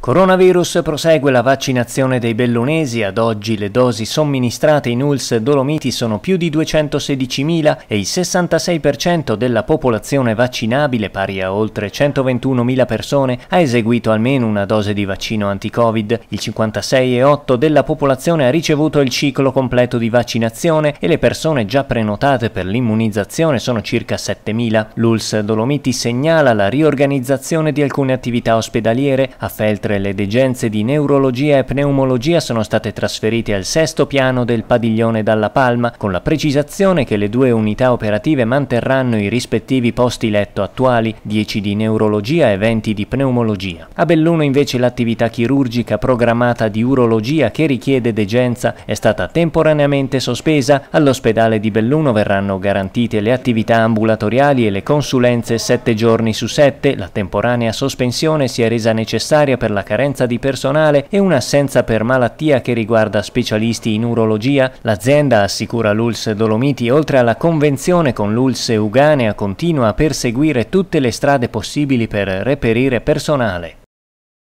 Coronavirus prosegue la vaccinazione dei bellunesi, ad oggi le dosi somministrate in ULS Dolomiti sono più di 216.000 e il 66% della popolazione vaccinabile, pari a oltre 121.000 persone, ha eseguito almeno una dose di vaccino anti-Covid, il 56,8% della popolazione ha ricevuto il ciclo completo di vaccinazione e le persone già prenotate per l'immunizzazione sono circa 7.000. L'ULS Dolomiti segnala la riorganizzazione di alcune attività ospedaliere a Feltre mentre le degenze di neurologia e pneumologia sono state trasferite al sesto piano del padiglione Dalla Palma, con la precisazione che le due unità operative manterranno i rispettivi posti letto attuali, 10 di neurologia e 20 di pneumologia. A Belluno invece l'attività chirurgica programmata di urologia che richiede degenza è stata temporaneamente sospesa, all'ospedale di Belluno verranno garantite le attività ambulatoriali e le consulenze 7 giorni su 7, la temporanea sospensione si è resa necessaria per la la carenza di personale e un'assenza per malattia che riguarda specialisti in urologia, l'azienda, assicura l'ULS Dolomiti, oltre alla convenzione con l'ULS Uganea continua a perseguire tutte le strade possibili per reperire personale.